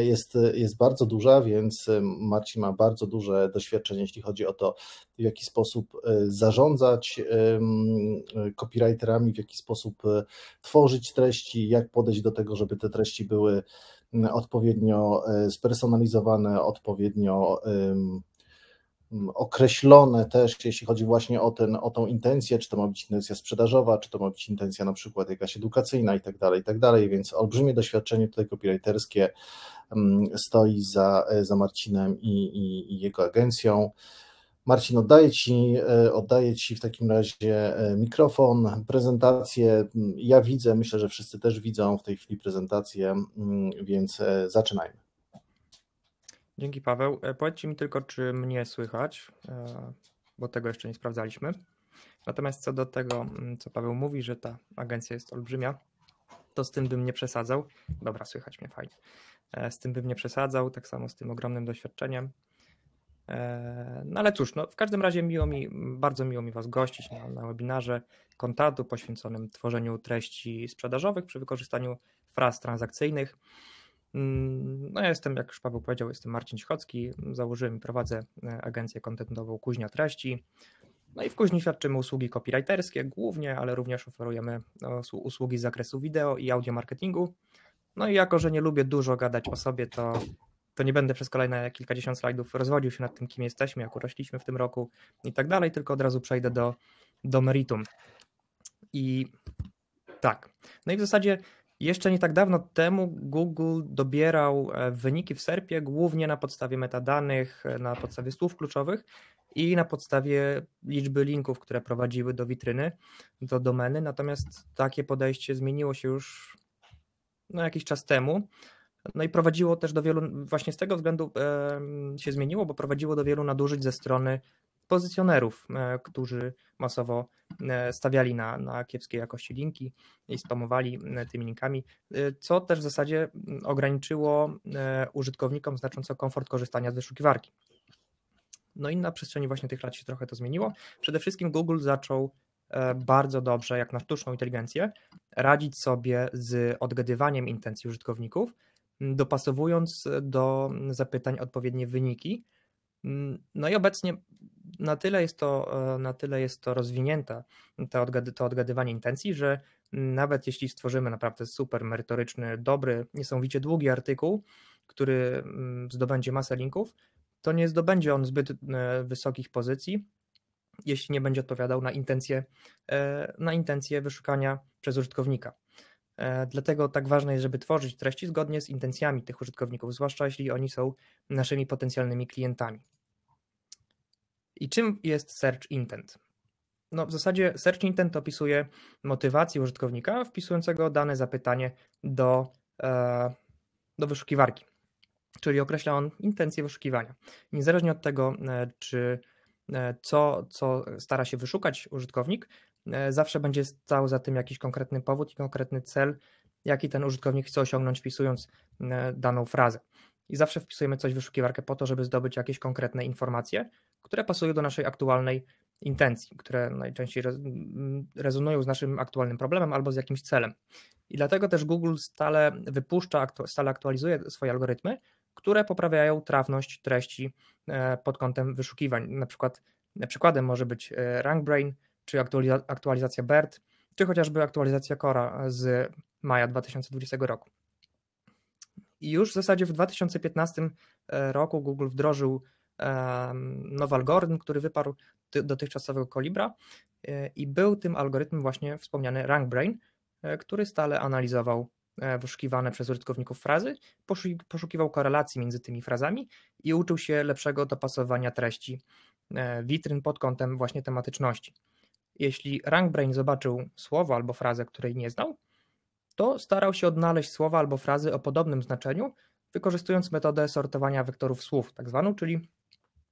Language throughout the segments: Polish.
jest, jest bardzo duża, więc y, Marcin ma bardzo duże doświadczenie, jeśli chodzi o to, w jaki sposób y, zarządzać y, copywriterami, w jaki sposób tworzyć treści, jak podejść do tego, żeby te treści były odpowiednio spersonalizowane, odpowiednio Mm, określone też, jeśli chodzi właśnie o, ten, o tą intencję, czy to ma być intencja sprzedażowa, czy to ma być intencja na przykład jakaś edukacyjna i tak dalej, i tak dalej, więc olbrzymie doświadczenie tutaj copywriterskie mm, stoi za, e, za Marcinem i, i, i jego agencją. Marcin, oddaję ci, e, oddaję ci w takim razie e, mikrofon, prezentację. Ja widzę, myślę, że wszyscy też widzą w tej chwili prezentację, mm, więc zaczynajmy. Dzięki Paweł. E, powiedzcie mi tylko, czy mnie słychać, e, bo tego jeszcze nie sprawdzaliśmy. Natomiast co do tego, mm, co Paweł mówi, że ta agencja jest olbrzymia, to z tym bym nie przesadzał. Dobra, słychać mnie fajnie. E, z tym bym nie przesadzał, tak samo z tym ogromnym doświadczeniem. No ale cóż, no, w każdym razie miło mi, bardzo miło mi Was gościć na, na webinarze kontatu poświęconym tworzeniu treści sprzedażowych przy wykorzystaniu fraz transakcyjnych. Mm, no ja jestem, jak już Paweł powiedział, jestem Marcin Cichocki, założyłem i prowadzę e, agencję kontentową Kuźnia Treści. No i w Kuźni świadczymy usługi copywriterskie głównie, ale również oferujemy usługi z zakresu wideo i audio marketingu. No i jako, że nie lubię dużo gadać o sobie, to, to nie będę przez kolejne kilkadziesiąt slajdów rozwodził się nad tym, kim jesteśmy, jak urośliśmy w tym roku i tak dalej, tylko od razu przejdę do, do meritum. I tak. No i w zasadzie jeszcze nie tak dawno temu Google dobierał e, wyniki w SERPie głównie na podstawie metadanych, e, na podstawie słów kluczowych i na podstawie liczby linków, które prowadziły do witryny, do domeny. Natomiast takie podejście zmieniło się już no, jakiś czas temu. No i prowadziło też do wielu, właśnie z tego względu e, się zmieniło, bo prowadziło do wielu nadużyć ze strony pozycjonerów, e, którzy masowo e, stawiali na, na kiepskiej jakości linki i spamowali e, tymi linkami, co też w zasadzie mm, ograniczyło użytkownikom znacząco komfort korzystania z wyszukiwarki. No i na przestrzeni właśnie tych lat się trochę to zmieniło. Przede wszystkim Google zaczął bardzo dobrze, jak na sztuczną inteligencję, radzić sobie z odgadywaniem intencji użytkowników, mm, dopasowując do mm, zapytań odpowiednie wyniki. No i obecnie na tyle jest to, e, na tyle jest to rozwinięte, to, odgady, to odgadywanie intencji, że nawet jeśli stworzymy naprawdę super merytoryczny, dobry, niesamowicie długi artykuł, który mm, zdobędzie masę linków, to nie zdobędzie on zbyt e, wysokich pozycji, jeśli nie będzie odpowiadał na intencje, e, na intencje wyszukania przez użytkownika. Dlatego tak ważne jest, żeby tworzyć treści zgodnie z intencjami tych użytkowników, zwłaszcza jeśli oni są naszymi potencjalnymi klientami. I czym jest search intent? No, w zasadzie search intent opisuje motywację użytkownika wpisującego dane zapytanie do, e, do wyszukiwarki. Czyli określa on intencję wyszukiwania. Niezależnie od tego, e, czy e, co, co stara się wyszukać użytkownik, zawsze będzie stał za tym jakiś konkretny powód i konkretny cel, jaki ten użytkownik chce osiągnąć, wpisując daną frazę. I zawsze wpisujemy coś w wyszukiwarkę po to, żeby zdobyć jakieś konkretne informacje, które pasują do naszej aktualnej intencji, które najczęściej rezonują z naszym aktualnym problemem albo z jakimś celem. I dlatego też Google stale wypuszcza, stale aktualizuje swoje algorytmy, które poprawiają trafność treści e, pod kątem wyszukiwań. Na przykład przykładem może być e, RankBrain, czy aktualizacja BERT, czy chociażby aktualizacja Cora z maja 2020 roku. I już w zasadzie w 2015 e, roku Google wdrożył nowy algorytm, który wyparł dotychczasowego kolibra e, i był tym algorytmem właśnie wspomniany RankBrain, e, który stale analizował e, wyszukiwane przez użytkowników frazy, poszukiwał korelacji między tymi frazami i uczył się lepszego dopasowania treści witryn pod kątem właśnie tematyczności. Jeśli RankBrain zobaczył słowo albo frazę, której nie znał, to starał się odnaleźć słowa albo frazy o podobnym znaczeniu, wykorzystując metodę sortowania wektorów słów, tak zwaną, czyli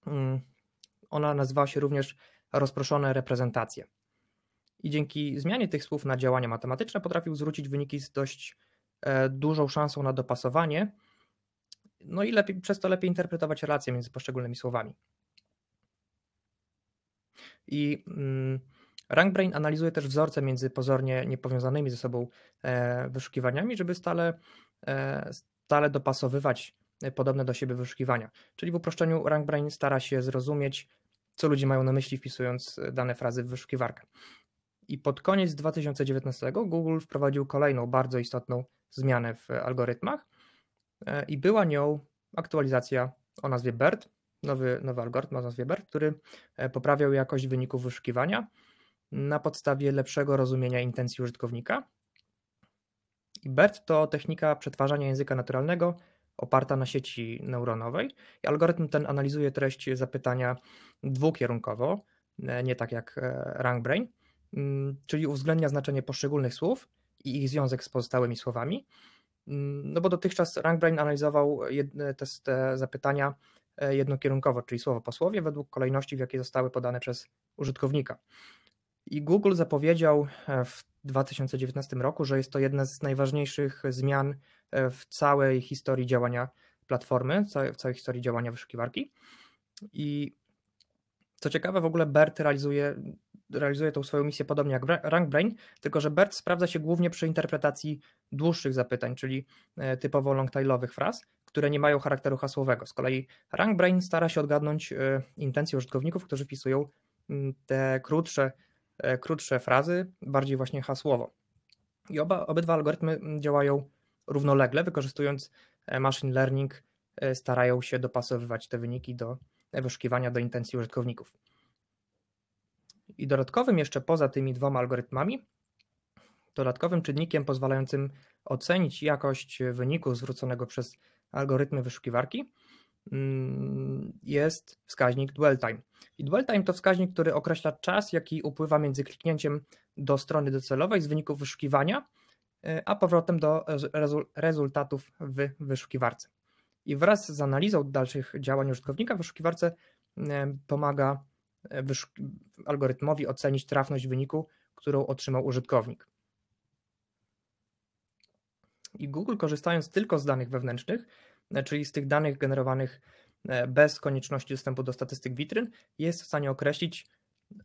Mm, ona nazywała się również rozproszone reprezentacje. I dzięki zmianie tych słów na działania matematyczne potrafił zwrócić wyniki z dość e, dużą szansą na dopasowanie, no i lepiej, przez to lepiej interpretować relacje między poszczególnymi słowami. I mm, RankBrain analizuje też wzorce między pozornie niepowiązanymi ze sobą e, wyszukiwaniami, żeby stale, e, stale dopasowywać Y, podobne do siebie wyszukiwania. Czyli w uproszczeniu RankBrain stara się zrozumieć, co ludzie mają na myśli wpisując y, dane frazy w wyszukiwarkę. I pod koniec 2019 Google wprowadził kolejną bardzo istotną zmianę w y, algorytmach i była nią aktualizacja o nazwie BERT, nowy, nowy algorytm o nazwie BERT, który poprawiał jakość wyników wyszukiwania na podstawie lepszego rozumienia intencji użytkownika. I BERT to technika przetwarzania języka naturalnego oparta na sieci neuronowej i algorytm ten analizuje treść zapytania dwukierunkowo, e, nie tak jak e, RankBrain, mm, czyli uwzględnia znaczenie poszczególnych słów i ich związek z pozostałymi słowami. Mm, no bo dotychczas RankBrain analizował te, te zapytania e, jednokierunkowo, czyli słowo po słowie, według kolejności, w jakiej zostały podane przez użytkownika. I Google zapowiedział w 2019 roku, że jest to jedna z najważniejszych zmian E, w całej historii działania platformy, w całej historii działania wyszukiwarki. I co ciekawe, w ogóle BERT realizuje, realizuje tą swoją misję podobnie jak RankBrain, tylko że BERT sprawdza się głównie przy interpretacji dłuższych zapytań, czyli e, typowo longtailowych fraz, które nie mają charakteru hasłowego. Z kolei RankBrain stara się odgadnąć e, intencje użytkowników, którzy wpisują mm, te krótsze, krótsze frazy, bardziej właśnie hasłowo. I oba, obydwa algorytmy mm, działają równolegle, wykorzystując e, machine learning, e, starają się dopasowywać te wyniki do wyszukiwania do intencji użytkowników. I dodatkowym jeszcze poza tymi dwoma algorytmami, dodatkowym czynnikiem pozwalającym ocenić jakość wyniku zwróconego przez algorytmy wyszukiwarki mm, jest wskaźnik dwell time. I dwell time to wskaźnik, który określa czas, jaki upływa między kliknięciem do strony docelowej z wyników wyszukiwania, Y, a powrotem do rezultatów w wyszukiwarce. I wraz z analizą dalszych działań użytkownika w wyszukiwarce y, pomaga y, algorytmowi ocenić trafność wyniku, którą otrzymał użytkownik. I Google, korzystając tylko z danych wewnętrznych, czyli z tych danych generowanych bez konieczności dostępu do statystyk witryn, jest w stanie określić,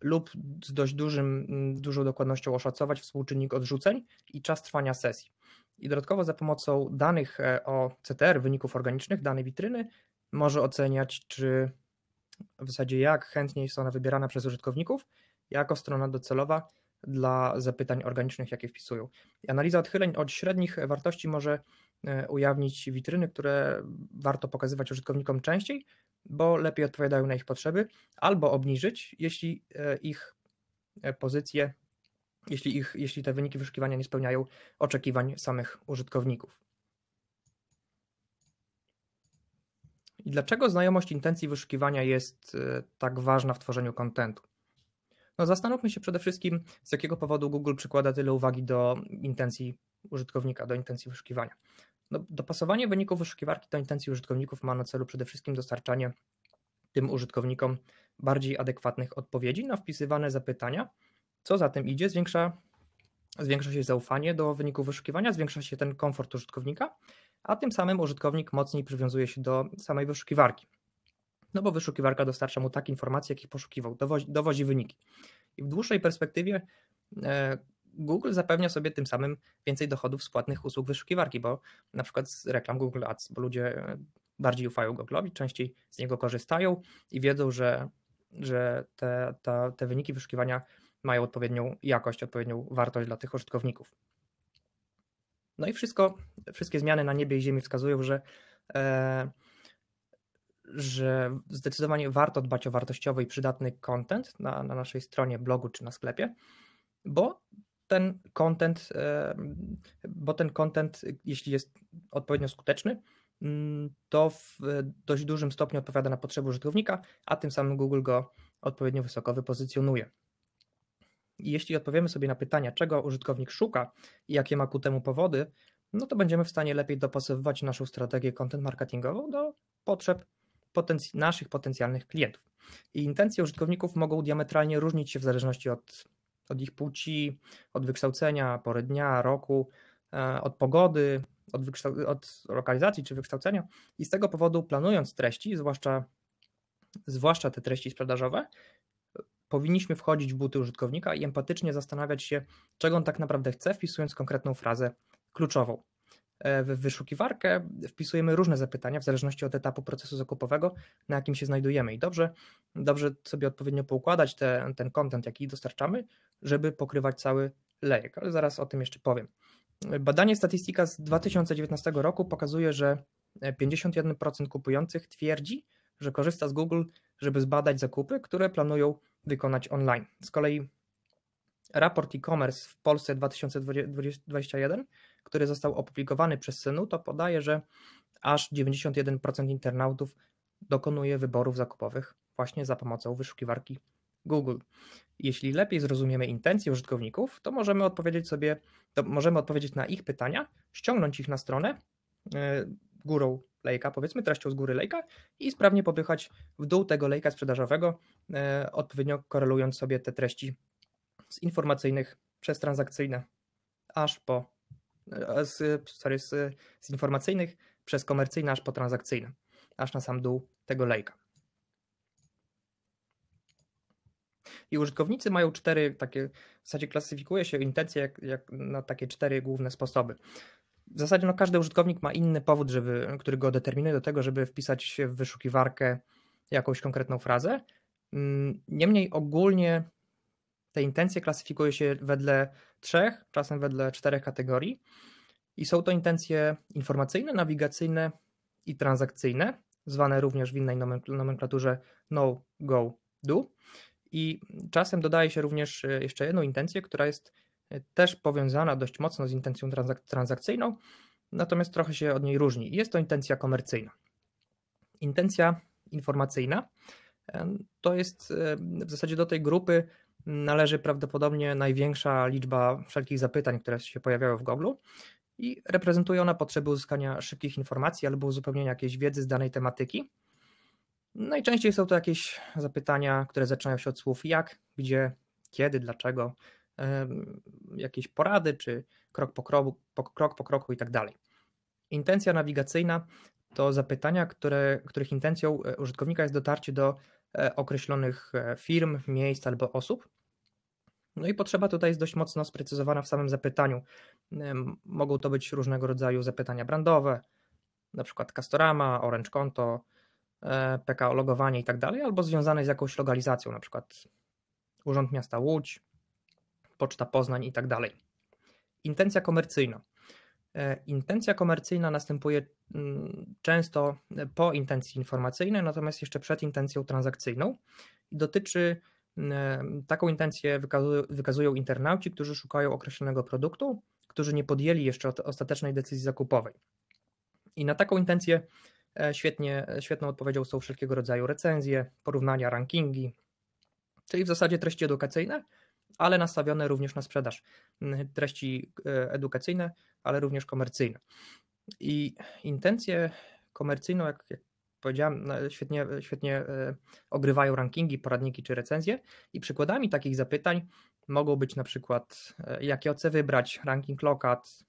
lub z dość dużym, mm, dużą dokładnością oszacować współczynnik odrzuceń i czas trwania sesji. I dodatkowo za pomocą danych e, o CTR, wyników organicznych danej witryny, może oceniać, czy w zasadzie jak chętnie jest ona wybierana przez użytkowników jako strona docelowa dla zapytań organicznych, jakie wpisują. I analiza odchyleń od średnich wartości może e, ujawnić witryny, które warto pokazywać użytkownikom częściej, bo lepiej odpowiadają na ich potrzeby, albo obniżyć, jeśli e, ich e, pozycje, jeśli, ich, jeśli te wyniki wyszukiwania nie spełniają oczekiwań samych użytkowników. I dlaczego znajomość intencji wyszukiwania jest e, tak ważna w tworzeniu kontentu? No zastanówmy się przede wszystkim, z jakiego powodu Google przykłada tyle uwagi do intencji użytkownika, do intencji wyszukiwania. No, dopasowanie wyników wyszukiwarki do intencji użytkowników ma na celu przede wszystkim dostarczanie tym użytkownikom bardziej adekwatnych odpowiedzi na wpisywane zapytania. Co za tym idzie, zwiększa, zwiększa się zaufanie do wyników wyszukiwania, zwiększa się ten komfort użytkownika, a tym samym użytkownik mocniej przywiązuje się do samej wyszukiwarki. No bo wyszukiwarka dostarcza mu takie informacje, jakich poszukiwał, dowozi, dowozi wyniki. I w dłuższej perspektywie e, Google zapewnia sobie tym samym więcej dochodów z płatnych usług wyszukiwarki, bo na przykład z reklam Google Ads, bo ludzie e, bardziej ufają Google'owi, częściej z niego korzystają i wiedzą, że, że te, te wyniki wyszukiwania mają odpowiednią jakość, odpowiednią wartość dla tych użytkowników. No i wszystko, wszystkie zmiany na niebie i ziemi wskazują, że, e, że zdecydowanie warto dbać o wartościowy i przydatny content na, na naszej stronie, blogu czy na sklepie, bo ten content, bo ten content, jeśli jest odpowiednio skuteczny, mm, to w dość dużym stopniu odpowiada na potrzeby użytkownika, a tym samym Google go odpowiednio wysoko wypozycjonuje. jeśli odpowiemy sobie na pytania, czego użytkownik szuka i jakie ma ku temu powody, no to będziemy w stanie lepiej dopasowywać naszą strategię content marketingową do potrzeb potenc naszych potencjalnych klientów. I intencje użytkowników mogą diametralnie różnić się w zależności od od ich płci, od wykształcenia, pory dnia, roku, e, od pogody, od, od lokalizacji czy wykształcenia. I z tego powodu, planując treści, zwłaszcza, zwłaszcza te treści sprzedażowe, powinniśmy wchodzić w buty użytkownika i empatycznie zastanawiać się, czego on tak naprawdę chce, wpisując konkretną frazę kluczową. E, w wyszukiwarkę wpisujemy różne zapytania w zależności od etapu procesu zakupowego, na jakim się znajdujemy. I dobrze, dobrze sobie odpowiednio poukładać te, ten content, jaki dostarczamy, żeby pokrywać cały lejek. Ale zaraz o tym jeszcze powiem. Badanie statystyka z 2019 roku pokazuje, że 51% e, kupujących twierdzi, że korzysta z Google, żeby zbadać zakupy, które planują wykonać online. Z kolei raport e-commerce w Polsce 2021 który został opublikowany przez to podaje, że aż 91% internautów dokonuje wyborów zakupowych właśnie za pomocą wyszukiwarki Google. Jeśli lepiej zrozumiemy intencje użytkowników, to możemy odpowiedzieć sobie, możemy odpowiedzieć na ich pytania, ściągnąć ich na stronę e, górą lejka, powiedzmy treścią z góry lejka i sprawnie popychać w dół tego lejka sprzedażowego, e, odpowiednio korelując sobie te treści z informacyjnych przez transakcyjne, aż po E, z, sorry, z, z informacyjnych przez komercyjne aż po transakcyjne, aż na sam dół tego lejka. I użytkownicy mają cztery takie, w zasadzie klasyfikuje się intencje jak, jak na takie cztery główne sposoby. W zasadzie no, każdy użytkownik ma inny powód, żeby, który go determinuje do tego, żeby wpisać w wyszukiwarkę jakąś konkretną frazę. Mm, niemniej ogólnie te intencje klasyfikuje się wedle trzech, czasem wedle czterech kategorii. I są to intencje informacyjne, nawigacyjne i transakcyjne, zwane również w innej nomenklaturze no, go, do. I czasem dodaje się również e, jeszcze jedną intencję, która jest e, też powiązana dość mocno z intencją transak transakcyjną, natomiast trochę się od niej różni. Jest to intencja komercyjna. Intencja informacyjna to jest e, w zasadzie do tej grupy należy prawdopodobnie największa liczba wszelkich zapytań, które się pojawiały w Google i reprezentuje ona potrzeby uzyskania szybkich informacji albo uzupełnienia jakiejś wiedzy z danej tematyki. Najczęściej są to jakieś zapytania, które zaczynają się od słów jak, gdzie, kiedy, dlaczego, jakieś porady, czy krok po kroku, po, krok po kroku i tak dalej. Intencja nawigacyjna to zapytania, które, których intencją e, użytkownika jest dotarcie do e, określonych e, firm, miejsc albo osób. No i potrzeba tutaj jest dość mocno sprecyzowana w samym zapytaniu. Mogą to być różnego rodzaju zapytania brandowe, na przykład Castorama, Orange Konto, e, PKO logowanie i tak dalej, albo związane z jakąś lokalizacją, na przykład Urząd Miasta Łódź, Poczta Poznań i tak dalej. Intencja komercyjna. E, intencja komercyjna następuje mm, często po intencji informacyjnej, natomiast jeszcze przed intencją transakcyjną i dotyczy Taką intencję wykazują, internauci, którzy szukają określonego produktu, którzy nie podjęli jeszcze ostatecznej decyzji zakupowej. I na taką intencję e, świetnie, świetną odpowiedzią są wszelkiego rodzaju recenzje, porównania, rankingi, czyli w zasadzie treści edukacyjne, ale nastawione również na sprzedaż. Treści e, edukacyjne, ale również komercyjne. I intencję komercyjną, jak, jak powiedziałem, no, świetnie, świetnie e, ogrywają rankingi, poradniki czy recenzje i przykładami takich zapytań mogą być na przykład e, jakie oce wybrać, ranking lokat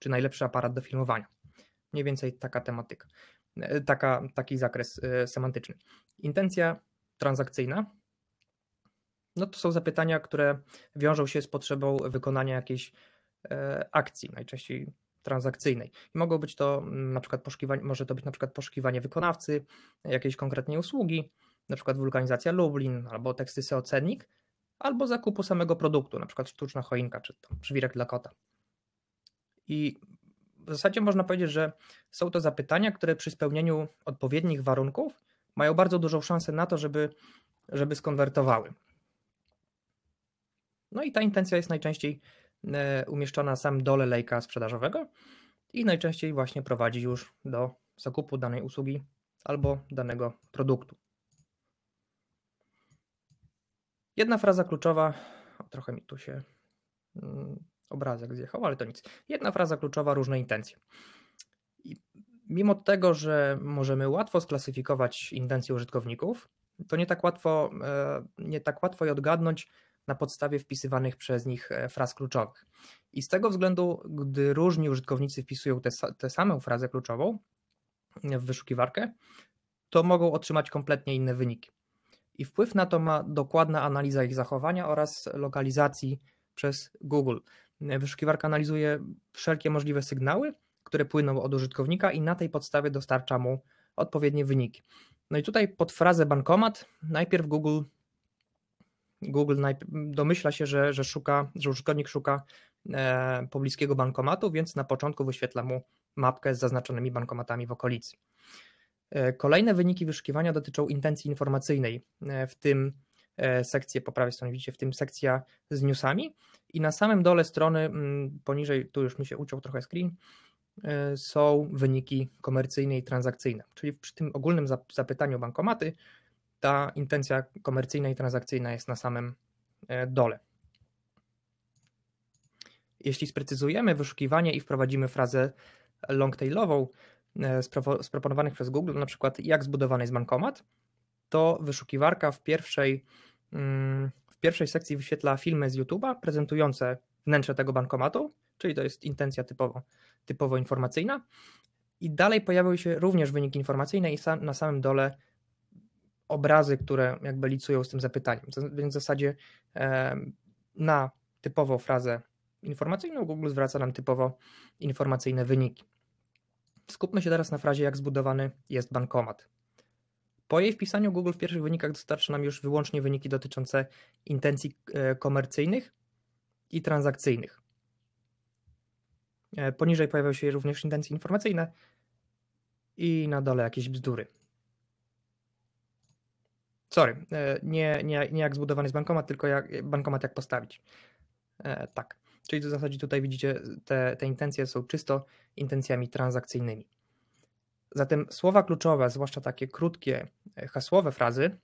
czy najlepszy aparat do filmowania. Mniej więcej taka tematyka, e, taka, taki zakres semantyczny. Intencja transakcyjna no to są zapytania, które wiążą się z potrzebą wykonania jakiejś akcji, najczęściej transakcyjnej. I mogą być to mm, na przykład poszukiwanie, może to być na przykład poszukiwanie wykonawcy jakiejś konkretnej usługi, na przykład wulkanizacja Lublin albo teksty SEO cennik, albo zakupu samego produktu, na przykład sztuczna choinka czy tam żwirek dla kota. I w zasadzie można powiedzieć, że są to zapytania, które przy spełnieniu odpowiednich warunków mają bardzo dużą szansę na to, żeby, żeby skonwertowały. No i ta intencja jest najczęściej E, umieszczona na samym dole lejka sprzedażowego i najczęściej właśnie prowadzi już do zakupu danej usługi albo danego produktu. Jedna fraza kluczowa, trochę mi tu się mm, obrazek zjechał, ale to nic. Jedna fraza kluczowa, różne intencje. I mimo tego, że możemy łatwo sklasyfikować intencje użytkowników, to nie tak łatwo, e, nie tak łatwo je odgadnąć, na podstawie wpisywanych przez nich e, fraz kluczowych. I z tego względu, gdy różni użytkownicy wpisują tę te, samą frazę kluczową e, w wyszukiwarkę, to mogą otrzymać kompletnie inne wyniki. I wpływ na to ma dokładna analiza ich zachowania oraz lokalizacji przez Google. E, wyszukiwarka analizuje wszelkie możliwe sygnały, które płyną od użytkownika i na tej podstawie dostarcza mu odpowiednie wyniki. No i tutaj pod frazę bankomat najpierw Google Google domyśla się, że, że, szuka, że użytkownik szuka e, pobliskiego bankomatu, więc na początku wyświetla mu mapkę z zaznaczonymi bankomatami w okolicy. E, kolejne wyniki wyszukiwania dotyczą intencji informacyjnej, e, w tym e, sekcję po prawej stronie widzicie, w tym sekcja z newsami i na samym dole strony, poniżej, tu już mi się uciął trochę screen, są wyniki komercyjne i transakcyjne, czyli przy tym ogólnym zapytaniu bankomaty ta intencja komercyjna i transakcyjna jest na samym e, dole. Jeśli sprecyzujemy wyszukiwanie i wprowadzimy frazę longtailową e, z proponowanych przez Google, na przykład jak zbudowany jest bankomat, to wyszukiwarka w pierwszej, mm, w pierwszej sekcji wyświetla filmy z YouTube'a prezentujące wnętrze tego bankomatu, czyli to jest intencja typowo, typowo informacyjna. I dalej pojawiły się również wyniki informacyjne i na samym dole obrazy, które jakby licują z tym zapytaniem. Więc w zasadzie na typową frazę informacyjną Google zwraca nam typowo informacyjne wyniki. Skupmy się teraz na frazie, jak zbudowany jest bankomat. Po jej wpisaniu Google w pierwszych wynikach dostarczy nam już wyłącznie wyniki dotyczące intencji e, komercyjnych i transakcyjnych. E, poniżej pojawią się również intencje informacyjne i na dole jakieś bzdury. Sorry, e, nie, nie, nie jak zbudowany jest bankomat, tylko jak, bankomat jak postawić. E, tak. Czyli w zasadzie tutaj widzicie, te, te intencje są czysto intencjami transakcyjnymi. Zatem słowa kluczowe, zwłaszcza takie krótkie, e, hasłowe frazy,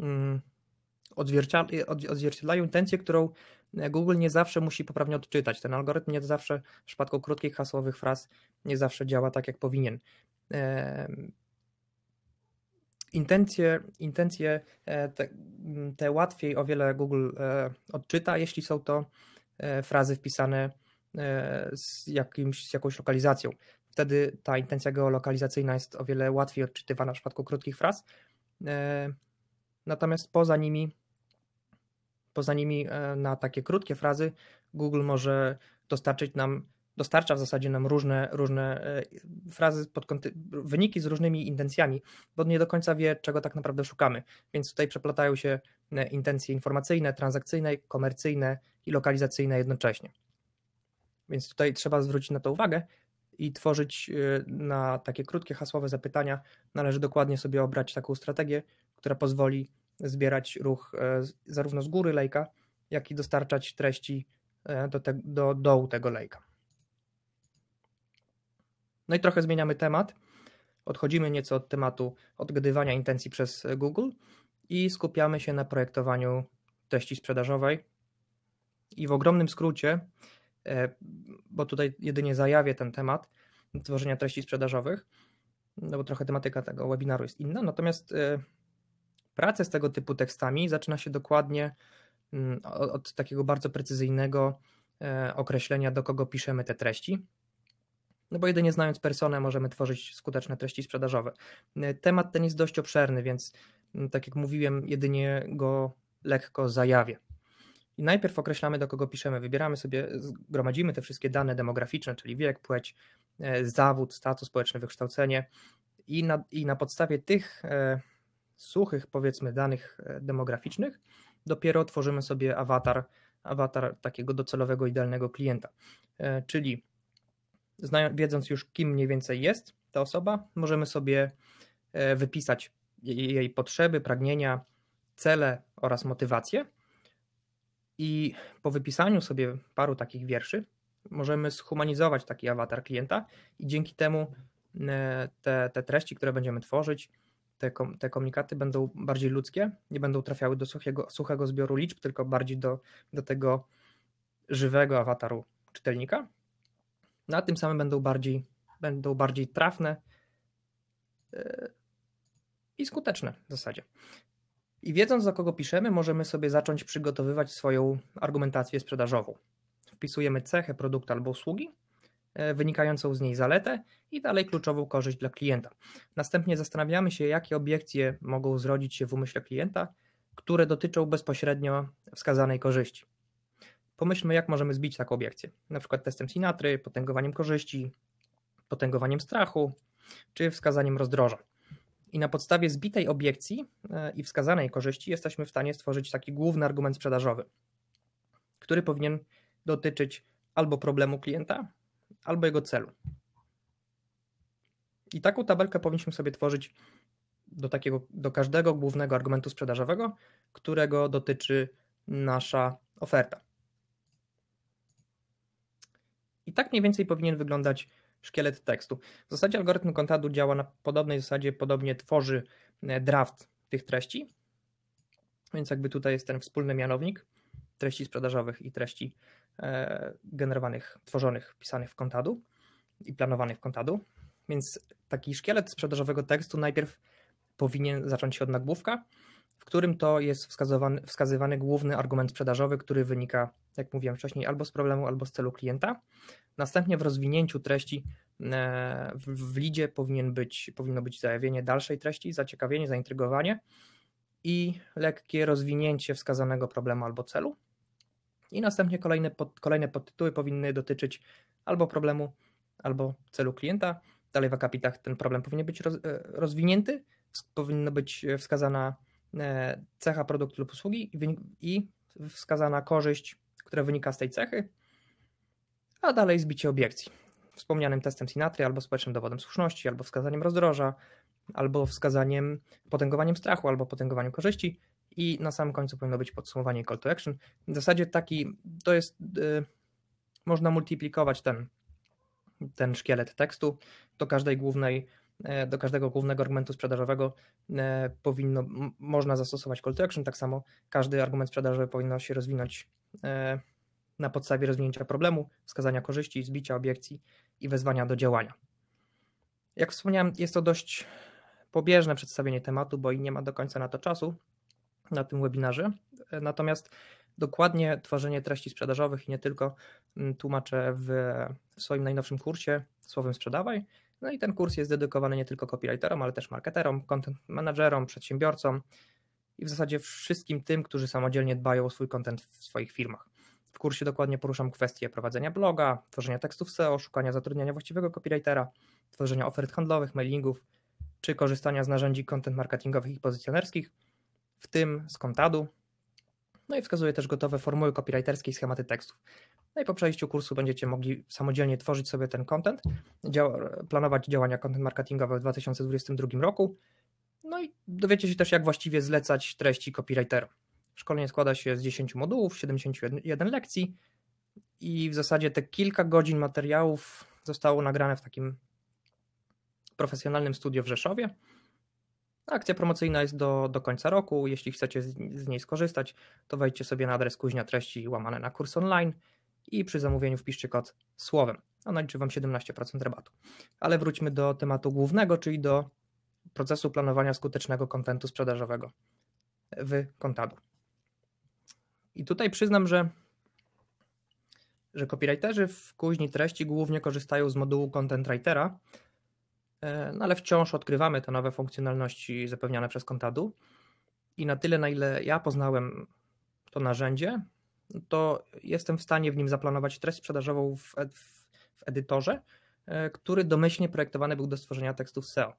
mm, odzwierciedlają intencję, którą Google nie zawsze musi poprawnie odczytać. Ten algorytm nie zawsze w przypadku krótkich hasłowych fraz nie zawsze działa tak, jak powinien intencje, intencje e, te, te łatwiej o wiele Google e, odczyta, jeśli są to e, frazy wpisane z, jakimś, z jakąś lokalizacją. Wtedy ta intencja geolokalizacyjna jest o wiele łatwiej odczytywana w przypadku krótkich fraz. Natomiast poza nimi, poza nimi na takie krótkie frazy Google może dostarczyć nam dostarcza w zasadzie nam różne, różne e, frazy, wyniki z różnymi intencjami, bo nie do końca wie, czego tak naprawdę szukamy. Więc tutaj przeplatają się e, intencje informacyjne, transakcyjne, komercyjne i lokalizacyjne jednocześnie. Więc tutaj trzeba zwrócić na to uwagę i tworzyć e, na takie krótkie hasłowe zapytania. Należy dokładnie sobie obrać taką strategię, która pozwoli zbierać ruch zarówno z góry lejka, jak i dostarczać treści do, te, do dołu tego lejka. No i trochę zmieniamy temat. Odchodzimy nieco od tematu odgadywania intencji przez Google i skupiamy się na projektowaniu treści sprzedażowej. I w ogromnym skrócie, e, bo tutaj jedynie zajawię ten temat tworzenia treści sprzedażowych, no bo trochę tematyka tego webinaru jest inna. Natomiast e, pracę z tego typu tekstami zaczyna się dokładnie mm, od takiego bardzo precyzyjnego e, określenia, do kogo piszemy te treści no bo jedynie znając personę możemy tworzyć skuteczne treści sprzedażowe. E, temat ten jest dość obszerny, więc tak jak mówiłem, jedynie go lekko zajawię. I najpierw określamy, do kogo piszemy. Wybieramy sobie, gromadzimy te wszystkie dane demograficzne, czyli wiek, płeć, e, zawód, status społeczny, wykształcenie i na, i na podstawie tych e, suchych, powiedzmy, danych demograficznych dopiero tworzymy sobie awatar, awatar takiego docelowego, idealnego klienta. Czyli Znając, wiedząc już, kim mniej więcej jest ta osoba, możemy sobie e, wypisać jej potrzeby, pragnienia, cele oraz motywacje. I po wypisaniu sobie paru takich wierszy, możemy zhumanizować taki awatar klienta i dzięki temu e, te, te treści, które będziemy tworzyć, te, kom, te komunikaty będą bardziej ludzkie, nie będą trafiały do suchego, suchego zbioru liczb, tylko bardziej do, do tego żywego awataru czytelnika na tym samym będą bardziej, będą bardziej trafne e, i skuteczne w zasadzie. I wiedząc, za kogo piszemy, możemy sobie zacząć przygotowywać swoją argumentację sprzedażową. Wpisujemy cechę produktu albo usługi, e, wynikającą z niej zaletę i dalej kluczową korzyść dla klienta. Następnie zastanawiamy się, jakie obiekcje mogą zrodzić się w umyśle klienta, które dotyczą bezpośrednio wskazanej korzyści pomyślmy, jak możemy zbić taką obiekcję. Na przykład testem Sinatry, potęgowaniem korzyści, potęgowaniem strachu, czy wskazaniem rozdroża. I na podstawie zbitej obiekcji e, i wskazanej korzyści jesteśmy w stanie stworzyć taki główny argument sprzedażowy, który powinien dotyczyć albo problemu klienta, albo jego celu. I taką tabelkę powinniśmy sobie tworzyć do, takiego, do każdego głównego argumentu sprzedażowego, którego dotyczy nasza oferta. I tak mniej więcej powinien wyglądać szkielet tekstu. W zasadzie algorytm Contadu działa na podobnej zasadzie, podobnie tworzy e, draft tych treści, więc jakby tutaj jest ten wspólny mianownik treści sprzedażowych i treści e, generowanych, tworzonych, pisanych w Contadu i planowanych w Contadu. Więc taki szkielet sprzedażowego tekstu najpierw powinien zacząć się od nagłówka, w którym to jest wskazywany, wskazywany główny argument sprzedażowy, który wynika, jak mówiłem wcześniej, albo z problemu, albo z celu klienta. Następnie w rozwinięciu treści e, w lidzie powinien być, powinno być zajawienie dalszej treści, zaciekawienie, zaintrygowanie i lekkie rozwinięcie wskazanego problemu albo celu. I następnie kolejne, pod, kolejne podtytuły powinny dotyczyć albo problemu, albo celu klienta. Dalej w akapitach ten problem powinien być roz, e, rozwinięty, powinno być wskazana E, cecha produktu lub usługi i wskazana korzyść, która wynika z tej cechy, a dalej zbicie obiekcji. Wspomnianym testem Sinatry albo społecznym dowodem słuszności, albo wskazaniem rozdroża, albo wskazaniem potęgowaniem strachu, albo potęgowaniem korzyści i na samym końcu powinno być podsumowanie call to action. W zasadzie taki, to jest, yy, można multiplikować ten, ten szkielet tekstu do każdej głównej E, do każdego głównego argumentu sprzedażowego e, powinno, można zastosować call to action, tak samo każdy argument sprzedażowy powinno się rozwinąć e, na podstawie rozwinięcia problemu, wskazania korzyści, zbicia obiekcji i wezwania do działania. Jak wspomniałem, jest to dość pobieżne przedstawienie tematu, bo i nie ma do końca na to czasu na tym webinarze. Natomiast dokładnie tworzenie treści sprzedażowych i nie tylko tłumaczę w, w swoim najnowszym kursie Słowem Sprzedawaj, no i ten kurs jest dedykowany nie tylko copywriterom, ale też marketerom, content managerom, przedsiębiorcom i w zasadzie wszystkim tym, którzy samodzielnie dbają o swój content w swoich firmach. W kursie dokładnie poruszam kwestie prowadzenia bloga, tworzenia tekstów SEO, szukania zatrudnienia właściwego copywritera, tworzenia ofert handlowych, mailingów, czy korzystania z narzędzi content marketingowych i pozycjonerskich, w tym z kontadu. No i wskazuję też gotowe formuły copywriterskie i schematy tekstów. No i po przejściu kursu będziecie mogli samodzielnie tworzyć sobie ten content, dział planować działania content marketingowe w 2022 roku. No i dowiecie się też, jak właściwie zlecać treści copywritera. Szkolenie składa się z 10 modułów, 71 lekcji i w zasadzie te kilka godzin materiałów zostało nagrane w takim profesjonalnym studio w Rzeszowie. Akcja promocyjna jest do, do końca roku. Jeśli chcecie z, z niej skorzystać, to wejdźcie sobie na adres kuźnia treści łamane na kurs online i przy zamówieniu wpiszcie kod słowem. Ona liczy Wam 17% rabatu. Ale wróćmy do tematu głównego, czyli do procesu planowania skutecznego kontentu sprzedażowego w Kontadu. I tutaj przyznam, że, że copywriterzy w kuźni treści głównie korzystają z modułu Content Writera, e, no ale wciąż odkrywamy te nowe funkcjonalności zapewniane przez Kontadu. I na tyle, na ile ja poznałem to narzędzie, to jestem w stanie w nim zaplanować treść sprzedażową w, w, w edytorze, e, który domyślnie projektowany był do stworzenia tekstów SEO.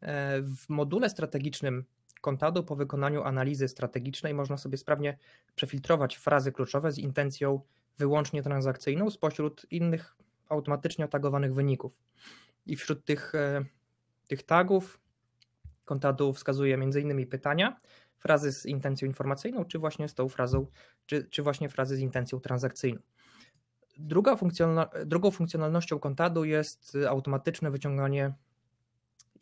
E, w module strategicznym Contado po wykonaniu analizy strategicznej można sobie sprawnie przefiltrować frazy kluczowe z intencją wyłącznie transakcyjną spośród innych automatycznie tagowanych wyników. I wśród tych, e, tych tagów Contado wskazuje m.in. pytania, frazy z intencją informacyjną, czy właśnie z tą frazą, czy, czy właśnie frazy z intencją transakcyjną. Druga funkcjonal, drugą funkcjonalnością kontadu jest automatyczne wyciąganie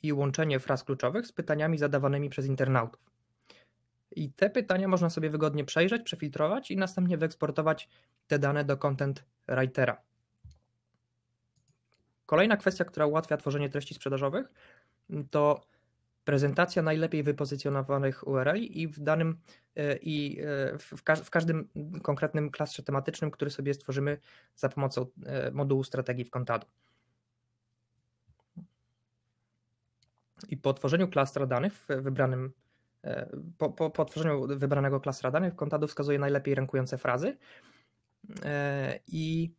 i łączenie fraz kluczowych z pytaniami zadawanymi przez internautów. I te pytania można sobie wygodnie przejrzeć, przefiltrować i następnie wyeksportować te dane do content writera. Kolejna kwestia, która ułatwia tworzenie treści sprzedażowych, to prezentacja najlepiej wypozycjonowanych URL i w danym e, i e, w, ka w, każdym konkretnym klastrze tematycznym, który sobie stworzymy za pomocą e, modułu strategii w Contadu. I po tworzeniu klastra danych w wybranym po, po, po tworzeniu wybranego klastra danych w kontadu wskazuje najlepiej rankujące frazy. I,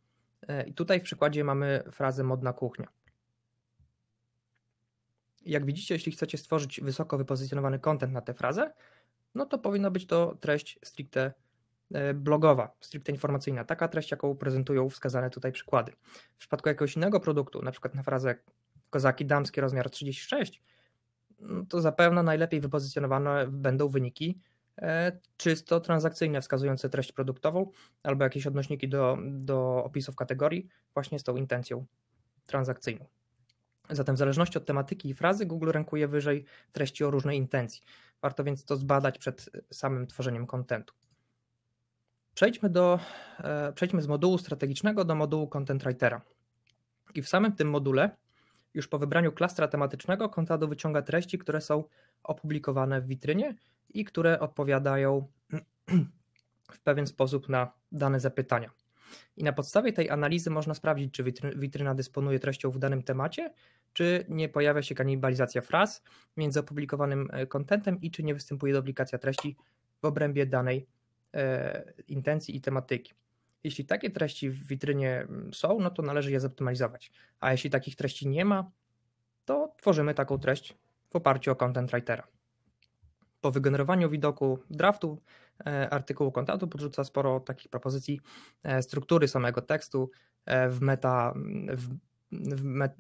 I tutaj w przykładzie mamy frazę modna kuchnia. Jak widzicie, jeśli chcecie stworzyć wysoko wypozycjonowany content na tę frazę, no to powinna być to treść stricte e, blogowa, stricte informacyjna, taka treść, jaką prezentują wskazane tutaj przykłady. W przypadku jakiegoś innego produktu, na przykład na frazę kozaki damskie rozmiar 36, no to zapewne najlepiej wypozycjonowane będą wyniki e, czysto transakcyjne, wskazujące treść produktową albo jakieś odnośniki do, do opisów kategorii, właśnie z tą intencją transakcyjną. Zatem w zależności od tematyki i frazy Google rankuje wyżej treści o różnej intencji. Warto więc to zbadać przed e, samym tworzeniem kontentu. Przejdźmy, do, e, przejdźmy z modułu strategicznego do modułu content writera. I w samym tym module, już po wybraniu klastra tematycznego, Contado wyciąga treści, które są opublikowane w witrynie i które odpowiadają w pewien sposób na dane zapytania. I na podstawie tej analizy można sprawdzić, czy witryna dysponuje treścią w danym temacie, czy nie pojawia się kanibalizacja fraz między opublikowanym e, kontentem i czy nie występuje duplikacja treści w obrębie danej e, intencji i tematyki. Jeśli takie treści w witrynie mm, są, no to należy je zoptymalizować. A jeśli takich treści nie ma, to tworzymy taką treść w oparciu o content writera. Po wygenerowaniu widoku draftu e, artykułu kontaktu podrzuca sporo takich propozycji e, struktury samego tekstu e, w meta, w, w met,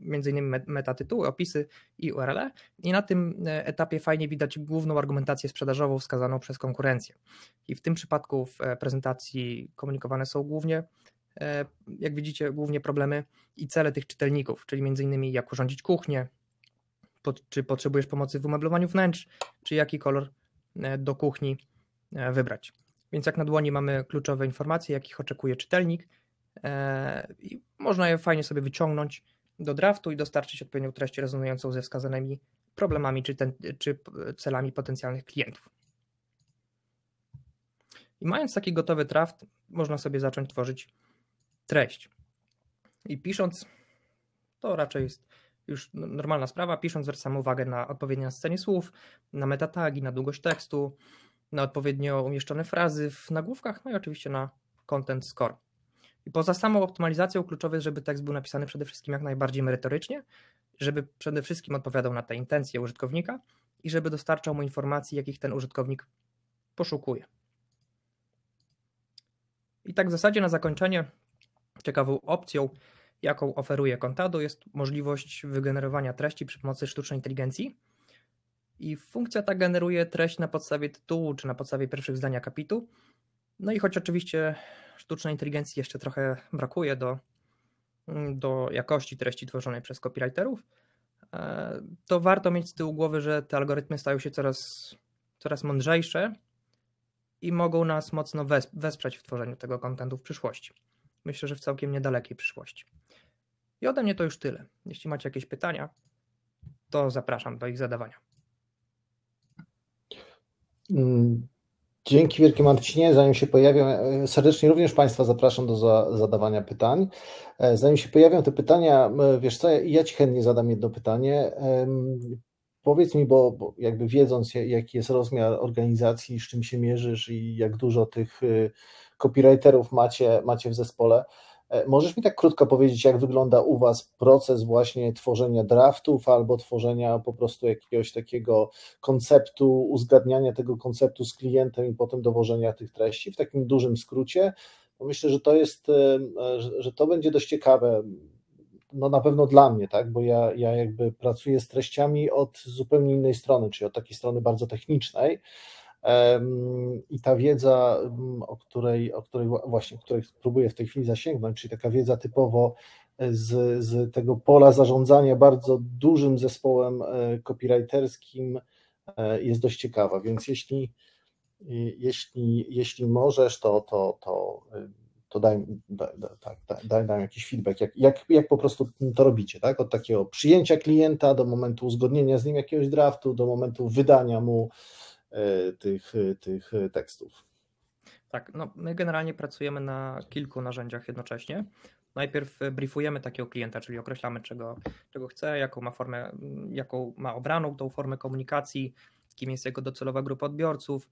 między innymi metatytuły, opisy i URL. I na tym etapie fajnie widać główną argumentację sprzedażową wskazaną przez konkurencję. I w tym przypadku w prezentacji komunikowane są głównie, jak widzicie, głównie problemy i cele tych czytelników, czyli między innymi jak urządzić kuchnię, czy potrzebujesz pomocy w umeblowaniu wnętrz, czy jaki kolor e, do kuchni e, wybrać. Więc jak na dłoni mamy kluczowe informacje, jakich oczekuje czytelnik e, i można je fajnie sobie wyciągnąć do draftu i dostarczyć odpowiednią treść rezonującą ze wskazanymi problemami czy, ten, czy celami potencjalnych klientów. I mając taki gotowy draft, można sobie zacząć tworzyć treść. I pisząc, to raczej jest już normalna sprawa, pisząc zwracamy uwagę na odpowiednie scenę słów, na metatagi, na długość tekstu, na odpowiednio umieszczone frazy w nagłówkach, no i oczywiście na content score. I poza samą optymalizacją kluczowe jest, żeby tekst był napisany przede wszystkim jak najbardziej merytorycznie, żeby przede wszystkim odpowiadał na te intencje użytkownika i żeby dostarczał mu informacji, jakich ten użytkownik poszukuje. I tak w zasadzie na zakończenie ciekawą opcją jaką oferuje Contado, jest możliwość wygenerowania treści przy pomocy sztucznej inteligencji. I funkcja ta generuje treść na podstawie tytułu czy na podstawie pierwszych zdania kapitu. No i choć oczywiście sztucznej inteligencji jeszcze trochę brakuje do, mm, do jakości treści tworzonej przez copywriterów, e, to warto mieć z tyłu głowy, że te algorytmy stają się coraz, coraz mądrzejsze i mogą nas mocno wesprzeć w tworzeniu tego kontentu w przyszłości. Myślę, że w całkiem niedalekiej przyszłości. I ode mnie to już tyle. Jeśli macie jakieś pytania, to zapraszam do ich zadawania. Mm, dzięki wielkie Marcinie. Zanim się pojawią, e, serdecznie również Państwa zapraszam do za, zadawania pytań. E, zanim się pojawią te pytania, wiesz co, ja Ci chętnie zadam jedno pytanie. Powiedz mi, bo, bo jakby wiedząc, jaki jest rozmiar organizacji, z czym się mierzysz i jak dużo tych y, copywriterów macie, macie w zespole, E, możesz mi tak krótko powiedzieć, jak wygląda u Was proces właśnie tworzenia draftów albo tworzenia po prostu jakiegoś takiego konceptu, uzgadniania tego konceptu z klientem i potem dowożenia tych treści w takim dużym skrócie? Bo myślę, że to jest, e, że to będzie dość ciekawe. No na pewno dla mnie, tak, bo ja, ja jakby pracuję z treściami od zupełnie innej strony, czyli od takiej strony bardzo technicznej. I ta wiedza, mm, o której, o której właśnie której próbuję w tej chwili zasięgnąć, czyli taka wiedza typowo e, z, z tego pola zarządzania bardzo dużym zespołem e, copywriterskim, e, jest dość ciekawa. Więc jeśli, jeśli, jeśli możesz, to, to, to, to daj, daj, daj, tak, daj nam jakiś feedback, jak, jak, jak po prostu to robicie, tak? Od takiego przyjęcia klienta do momentu uzgodnienia z nim jakiegoś draftu, do momentu wydania mu E, tych, e, tych e, tekstów. Tak, no my generalnie pracujemy na kilku narzędziach jednocześnie. Najpierw briefujemy takiego klienta, czyli określamy, czego, czego chce, jaką ma formę, mm, jaką ma obraną tą formę komunikacji, kim jest jego docelowa grupa odbiorców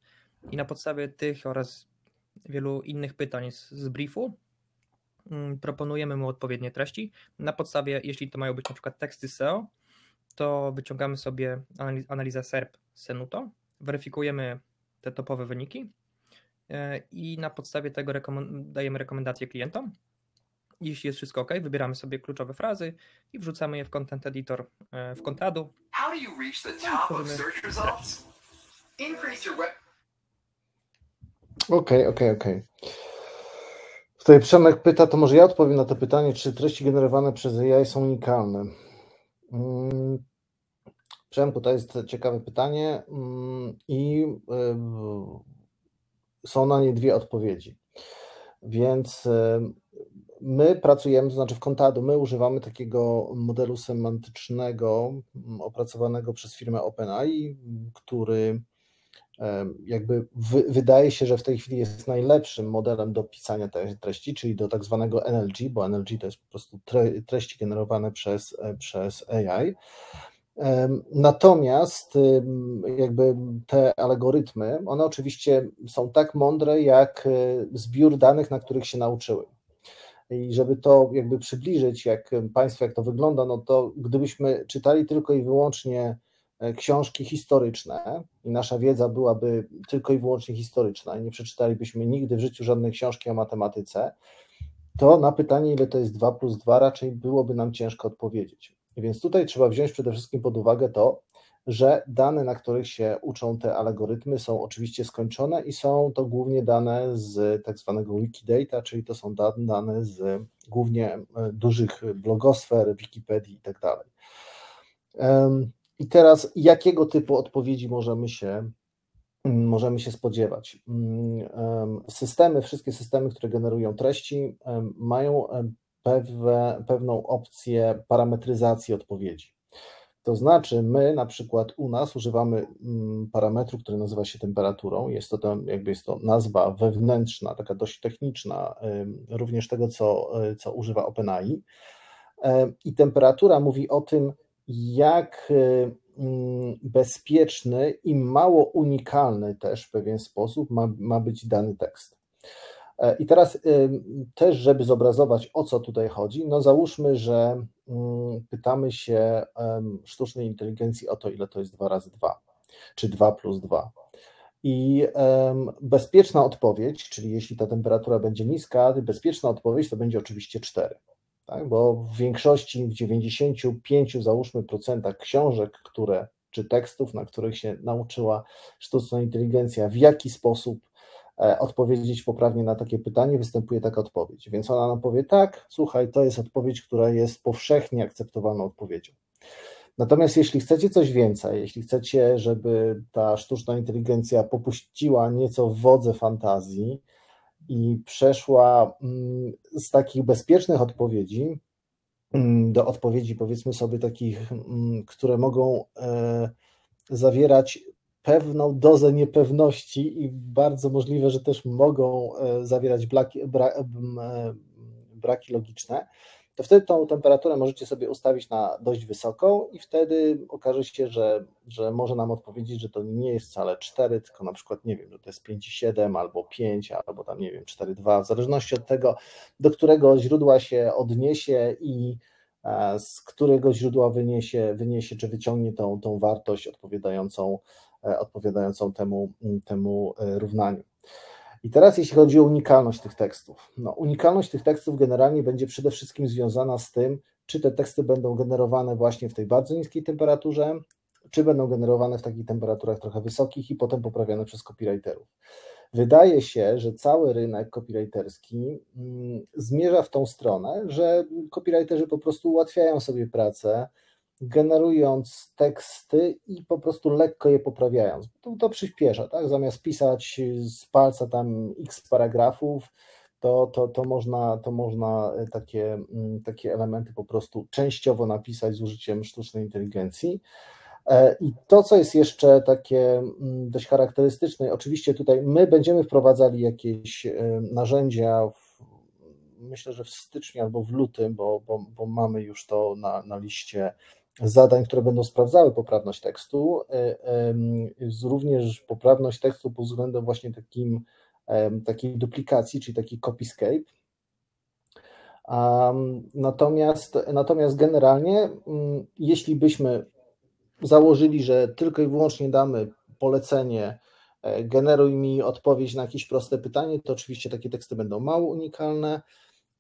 i na podstawie tych oraz wielu innych pytań z, z briefu mm, proponujemy mu odpowiednie treści. Na podstawie, jeśli to mają być na przykład teksty SEO, to wyciągamy sobie analizę SERP Senuto, weryfikujemy te topowe wyniki e, i na podstawie tego dajemy rekomendacje klientom. Jeśli jest wszystko ok, wybieramy sobie kluczowe frazy i wrzucamy je w Content Editor e, w Contadu. How do you reach the top of search results? Increase your web... Okej, okay, okej, okay, okej. Okay. Tutaj Przemek pyta, to może ja odpowiem na to pytanie, czy treści generowane przez AI są unikalne? Hmm. Przemku, to jest ciekawe pytanie mm, i y, są na nie dwie odpowiedzi. Więc y, my pracujemy, to znaczy w Contado, my używamy takiego modelu semantycznego mm, opracowanego przez firmę OpenAI, który y, jakby wy, wydaje się, że w tej chwili jest najlepszym modelem do pisania treści, czyli do tak zwanego NLG, bo NLG to jest po prostu treści generowane przez, przez AI. Natomiast jakby te algorytmy, one oczywiście są tak mądre jak e, zbiór danych, na których się nauczyły. I żeby to jakby przybliżyć, jak Państwu, jak to wygląda, no to gdybyśmy czytali tylko i wyłącznie e, książki historyczne i nasza wiedza byłaby tylko i wyłącznie historyczna i nie przeczytalibyśmy nigdy w życiu żadnej książki o matematyce, to na pytanie, ile to jest 2 plus 2, raczej byłoby nam ciężko odpowiedzieć. Więc tutaj trzeba wziąć przede wszystkim pod uwagę to, że dane, na których się uczą te algorytmy, są oczywiście skończone i są to głównie dane z tak zwanego Wikidata, czyli to są dane z głównie e, dużych blogosfer, Wikipedii tak dalej. I teraz, jakiego typu odpowiedzi możemy się, mm, możemy się spodziewać? Mm, systemy, wszystkie systemy, które generują treści, mają pewne, pewną opcję parametryzacji odpowiedzi. To znaczy, my na przykład u nas używamy mm, parametru, który nazywa się temperaturą. Jest to jakby jest to nazwa wewnętrzna, taka dość techniczna, również tego, co, y, co używa OpenAI. E, I temperatura mówi o tym, jak y, mm, bezpieczny i mało unikalny też w pewien sposób ma, ma być dany tekst. E, I teraz y, też, żeby zobrazować, o co tutaj chodzi, no załóżmy, że mm, pytamy się sztucznej inteligencji o to, ile to jest 2 razy 2, czy 2 plus 2. I bezpieczna odpowiedź, czyli jeśli ta temperatura będzie niska, bezpieczna odpowiedź to będzie oczywiście 4. Tak? Bo w większości, w 95 załóżmy procentach książek, które czy tekstów, na których się nauczyła sztuczna inteligencja, w jaki sposób E, odpowiedzieć poprawnie na takie pytanie, występuje taka odpowiedź. Więc ona nam powie tak, słuchaj, to jest odpowiedź, która jest powszechnie akceptowalną odpowiedzią. Natomiast jeśli chcecie coś więcej, jeśli chcecie, żeby ta sztuczna inteligencja popuściła nieco wodze fantazji i przeszła mm, z takich bezpiecznych odpowiedzi mm, do odpowiedzi, powiedzmy sobie, takich, mm, które mogą e, zawierać pewną dozę niepewności i bardzo możliwe, że też mogą e, zawierać braki, e, e, braki logiczne, to wtedy tą temperaturę możecie sobie ustawić na dość wysoką i wtedy okaże się, że, że może nam odpowiedzieć, że to nie jest wcale 4, tylko na przykład, nie wiem, że to jest 5,7 albo 5, albo tam, nie wiem, 4,2, w zależności od tego, do którego źródła się odniesie i z którego źródła wyniesie, wyniesie czy wyciągnie tą, tą wartość odpowiadającą E, odpowiadającą temu, temu e, równaniu. I teraz, jeśli chodzi o unikalność tych tekstów. No, unikalność tych tekstów generalnie będzie przede wszystkim związana z tym, czy te teksty będą generowane właśnie w tej bardzo niskiej temperaturze, czy będą generowane w takich temperaturach trochę wysokich i potem poprawiane przez copywriterów. Wydaje się, że cały rynek copywriterski zmierza w tą stronę, że copywriterzy po prostu ułatwiają sobie pracę, generując teksty i po prostu lekko je poprawiając. To, to przyspiesza, tak? Zamiast pisać z palca tam x paragrafów, to, to, to można, to można e, takie, mm, takie elementy po prostu częściowo napisać z użyciem sztucznej inteligencji. E, I to, co jest jeszcze takie mm, dość charakterystyczne, oczywiście tutaj my będziemy wprowadzali jakieś e, narzędzia, w, myślę, że w styczniu albo w lutym, bo, bo, bo mamy już to na, na liście zadań, które będą sprawdzały poprawność tekstu, e, również poprawność tekstu pod względem właśnie takim, takiej duplikacji, czyli taki copyscape. Natomiast, natomiast generalnie, mm, jeśli byśmy założyli, że tylko i wyłącznie damy polecenie, e, generuj mi odpowiedź na jakieś proste pytanie, to oczywiście takie teksty będą mało unikalne.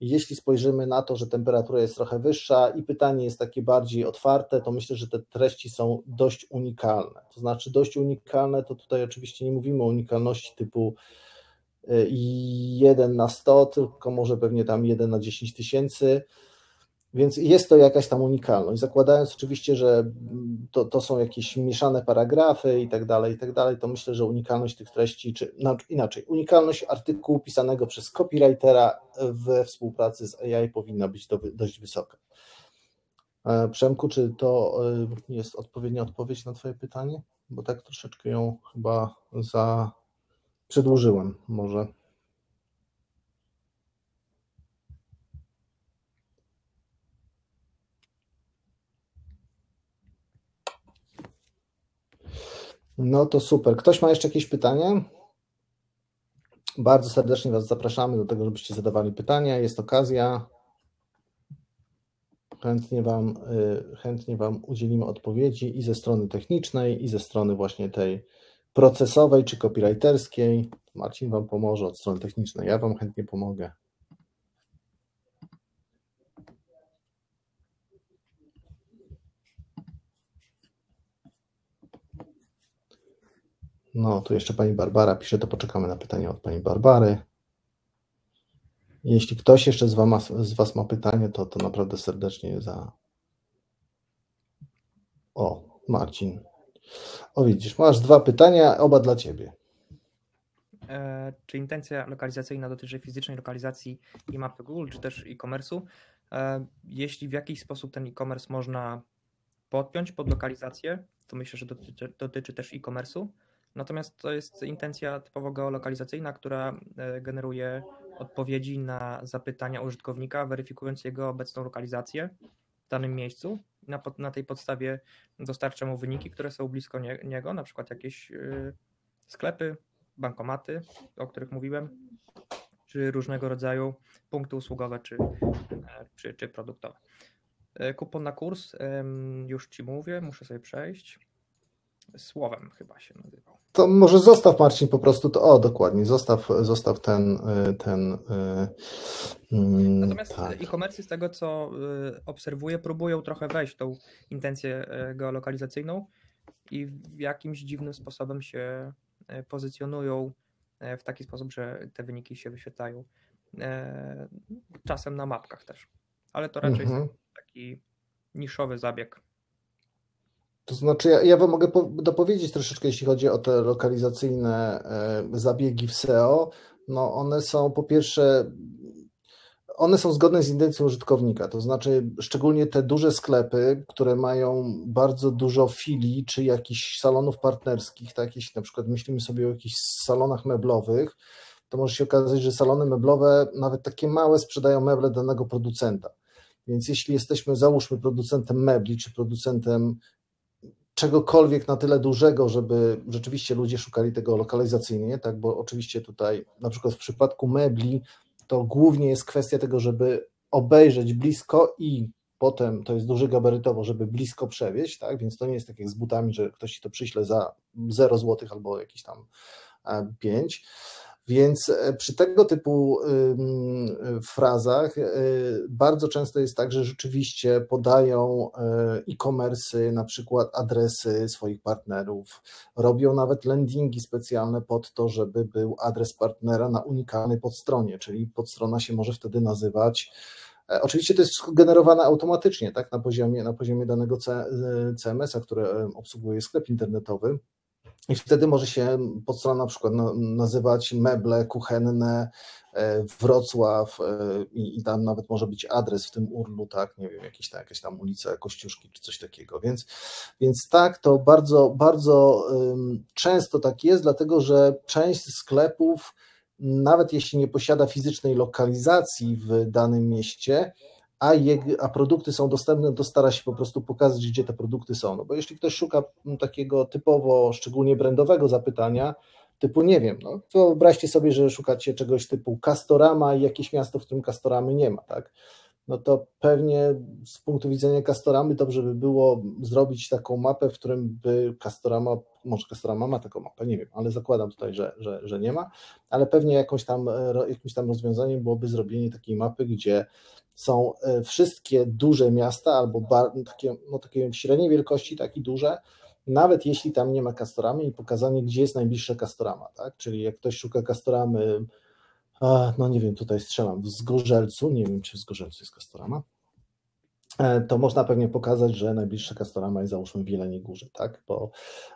Jeśli spojrzymy na to, że temperatura jest trochę wyższa i pytanie jest takie bardziej otwarte, to myślę, że te treści są dość unikalne. To znaczy, dość unikalne to tutaj oczywiście nie mówimy o unikalności typu 1 y, na 100, tylko może pewnie tam 1 na 10 tysięcy więc jest to jakaś tam unikalność. Zakładając oczywiście, że to, to są jakieś mieszane paragrafy i tak dalej, i tak dalej, to myślę, że unikalność tych treści, czy inaczej, unikalność artykułu pisanego przez copywritera we współpracy z AI powinna być do, dość wysoka. E, Przemku, czy to e, jest odpowiednia odpowiedź na Twoje pytanie? Bo tak troszeczkę ją chyba za przedłużyłem może. No to super. Ktoś ma jeszcze jakieś pytanie? Bardzo serdecznie Was zapraszamy do tego, żebyście zadawali pytania. Jest okazja. Chętnie wam, y, chętnie wam udzielimy odpowiedzi i ze strony technicznej, i ze strony właśnie tej procesowej czy copywriterskiej. Marcin Wam pomoże od strony technicznej. Ja Wam chętnie pomogę. No, tu jeszcze pani Barbara pisze, to poczekamy na pytanie od pani Barbary. Jeśli ktoś jeszcze z, wama, z Was ma pytanie, to, to naprawdę serdecznie je za. O, Marcin. O, widzisz, masz dwa pytania, oba dla Ciebie. E, czy intencja lokalizacyjna dotyczy fizycznej lokalizacji i mapy Google, czy też e-commerce'u? E, jeśli w jakiś sposób ten e-commerce można podpiąć pod lokalizację, to myślę, że dotyczy, dotyczy też e-commerce'u. Natomiast to jest intencja typowo geolokalizacyjna, która e, generuje odpowiedzi na zapytania użytkownika, weryfikując jego obecną lokalizację w danym miejscu. Na, na tej podstawie dostarcza mu wyniki, które są blisko nie, niego, na przykład jakieś e, sklepy, bankomaty, o których mówiłem, czy różnego rodzaju punkty usługowe czy, e, czy, czy produktowe. Kupon na kurs, już Ci mówię, muszę sobie przejść. Słowem chyba się nazywał. To może zostaw Marcin po prostu to. O, dokładnie, zostaw, zostaw ten. Y, ten y, mm, Natomiast tak. e-commerce z tego, co y, obserwuję, próbują trochę wejść tą intencję geolokalizacyjną i jakimś dziwnym sposobem się pozycjonują w taki sposób, że te wyniki się wyświetlają. Czasem na mapkach też. Ale to raczej mhm. taki niszowy zabieg to znaczy, ja, ja Wam mogę dopowiedzieć troszeczkę, jeśli chodzi o te lokalizacyjne e, zabiegi w SEO. No one są po pierwsze, one są zgodne z intencją użytkownika, to znaczy szczególnie te duże sklepy, które mają bardzo dużo filii czy jakichś salonów partnerskich, tak? Jeśli na przykład myślimy sobie o jakichś salonach meblowych, to może się okazać, że salony meblowe, nawet takie małe, sprzedają meble danego producenta. Więc jeśli jesteśmy, załóżmy, producentem mebli czy producentem czegokolwiek na tyle dużego, żeby rzeczywiście ludzie szukali tego lokalizacyjnie, tak? bo oczywiście tutaj na przykład w przypadku mebli to głównie jest kwestia tego, żeby obejrzeć blisko i potem to jest duży gabarytowo, żeby blisko przewieźć, tak? więc to nie jest tak jak z butami, że ktoś ci to przyśle za 0 zł albo jakieś tam 5. E, więc e, przy tego typu frazach e, bardzo często jest tak, że rzeczywiście podają e, e-commerce, na przykład adresy swoich partnerów, robią nawet landingi specjalne pod to, żeby był adres partnera na unikalnej podstronie, czyli podstrona się może wtedy nazywać. Oczywiście to jest generowane automatycznie, tak, na poziomie, na poziomie danego CMS-a, który obsługuje sklep internetowy i wtedy może się podstrona na przykład nazywać meble kuchenne e, Wrocław e, i, i tam nawet może być adres w tym urlu, tak, nie wiem, jakieś tam, jakaś tam ulica Kościuszki czy coś takiego, więc, więc tak, to bardzo, bardzo często tak jest, dlatego że część sklepów, nawet jeśli nie posiada fizycznej lokalizacji w danym mieście, a, je, a produkty są dostępne, to stara się po prostu pokazać, gdzie te produkty są. No bo jeśli ktoś szuka mm, takiego typowo, szczególnie brandowego zapytania, typu nie wiem, no, wyobraźcie sobie, że szukacie czegoś typu Castorama i jakieś miasto, w którym Castoramy nie ma, tak? No to pewnie z punktu widzenia Castoramy dobrze by było zrobić taką mapę, w którym by Castorama, może Castorama ma taką mapę, nie wiem, ale zakładam tutaj, że, że, że nie ma, ale pewnie jakąś tam, e, jakimś tam rozwiązaniem byłoby zrobienie takiej mapy, gdzie są e, wszystkie duże miasta albo no takie, no, takie średniej wielkości, takie duże, nawet jeśli tam nie ma kastoramy i pokazanie, gdzie jest najbliższa kastorama, tak? Czyli jak ktoś szuka kastoramy, e, no nie wiem, tutaj strzelam, w Zgorzelcu, nie wiem, czy w Zgorzelcu jest kastorama, E, to można pewnie pokazać, że najbliższa Kastorama jest załóżmy w Jeleniej Górze, tak? Bo,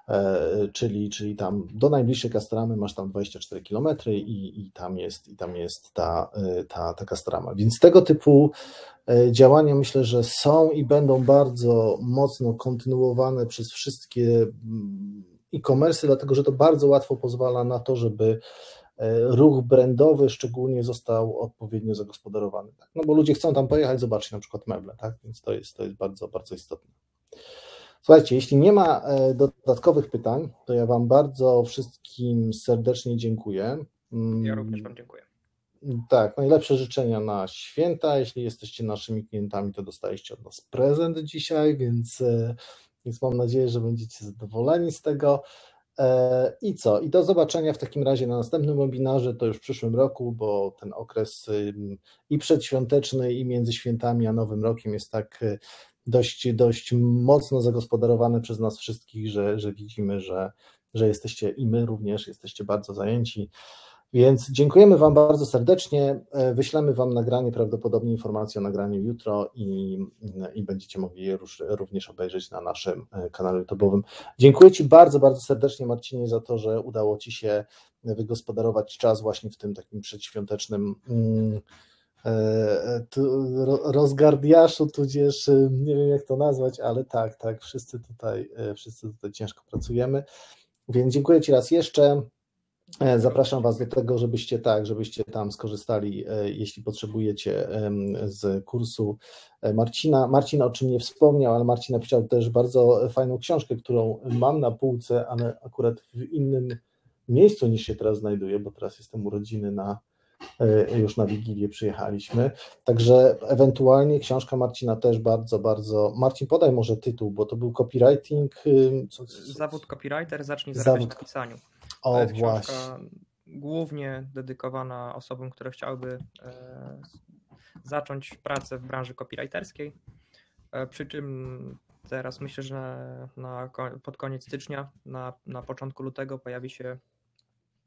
e, czyli, czyli tam do najbliższej Kastoramy masz tam 24 km i, i tam jest, i tam jest ta, e, ta, ta Kastorama. Więc tego typu e, działania myślę, że są i będą bardzo mocno kontynuowane przez wszystkie mm, e-commerce, dlatego że to bardzo łatwo pozwala na to, żeby E, ruch brandowy szczególnie został odpowiednio zagospodarowany. Tak? No bo ludzie chcą tam pojechać, zobaczyć na przykład meble, tak? więc to jest, to jest bardzo, bardzo istotne. Słuchajcie, jeśli nie ma e, dodatkowych pytań, to ja Wam bardzo wszystkim serdecznie dziękuję. Mm, ja również Wam dziękuję. Tak, najlepsze życzenia na święta. Jeśli jesteście naszymi klientami, to dostaliście od nas prezent dzisiaj, więc, e, więc mam nadzieję, że będziecie zadowoleni z tego. E, I co? I do zobaczenia w takim razie na następnym webinarze, to już w przyszłym roku, bo ten okres i przedświąteczny, i między świętami a Nowym Rokiem jest tak y, dość, dość mocno zagospodarowany przez nas wszystkich, że, że widzimy, że, że jesteście i my również jesteście bardzo zajęci. Więc dziękujemy Wam bardzo serdecznie. E, wyślemy Wam nagranie, prawdopodobnie informację o nagraniu jutro i, mm, i będziecie mogli je również obejrzeć na naszym e, kanale YouTube'owym. Dziękuję Ci bardzo, bardzo serdecznie, Marcinie, za to, że udało Ci się wygospodarować czas właśnie w tym takim przedświątecznym mm, e, rozgardiaszu, tudzież nie wiem jak to nazwać, ale tak, tak, wszyscy tutaj, wszyscy tutaj ciężko pracujemy. Więc dziękuję Ci raz jeszcze. E, zapraszam Was do tego, żebyście tak, żebyście tam skorzystali, e, jeśli potrzebujecie z kursu e, Marcina. Marcin o czym nie wspomniał, ale Marcin napisał też bardzo fajną książkę, którą mam na półce, ale akurat w innym miejscu niż się teraz znajduję, bo teraz jestem rodziny na już na Wigilię przyjechaliśmy. Także ewentualnie książka Marcina też bardzo, bardzo. Marcin, podaj może tytuł, bo to był copywriting. Co, co, co? Zawód copywriter, zacznij zarabiać Zawód... na pisaniu. O, to jest właśnie. książka głównie dedykowana osobom, które chciałyby e, zacząć pracę w branży copywriterskiej. E, przy czym teraz myślę, że na, na, pod koniec stycznia, na, na początku lutego pojawi się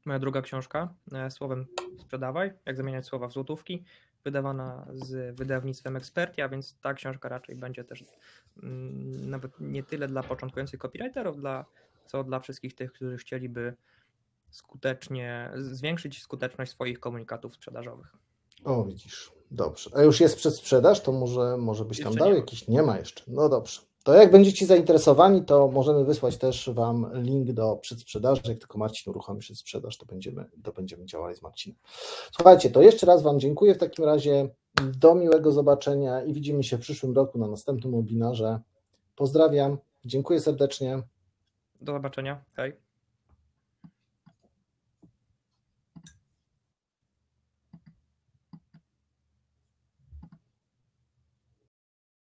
moja druga książka, e, Słowem Sprzedawaj, jak zamieniać słowa w złotówki, wydawana z wydawnictwem Ekspertia, więc ta książka raczej będzie też mm, nawet nie tyle dla początkujących copywriterów, dla, co dla wszystkich tych, którzy chcieliby skutecznie, zwiększyć skuteczność swoich komunikatów sprzedażowych. O, widzisz. Dobrze. A już jest przedsprzedaż, to może, może byś tam dał nie jakiś? Nie ma jeszcze. No dobrze. To jak będziecie zainteresowani, to możemy wysłać też Wam link do przedsprzedaży. Jak tylko Marcin uruchomi przedsprzedaż, to będziemy, to będziemy działali z Marcinem. Słuchajcie, to jeszcze raz Wam dziękuję w takim razie. Do miłego zobaczenia i widzimy się w przyszłym roku na następnym webinarze. Pozdrawiam, dziękuję serdecznie. Do zobaczenia. Hej.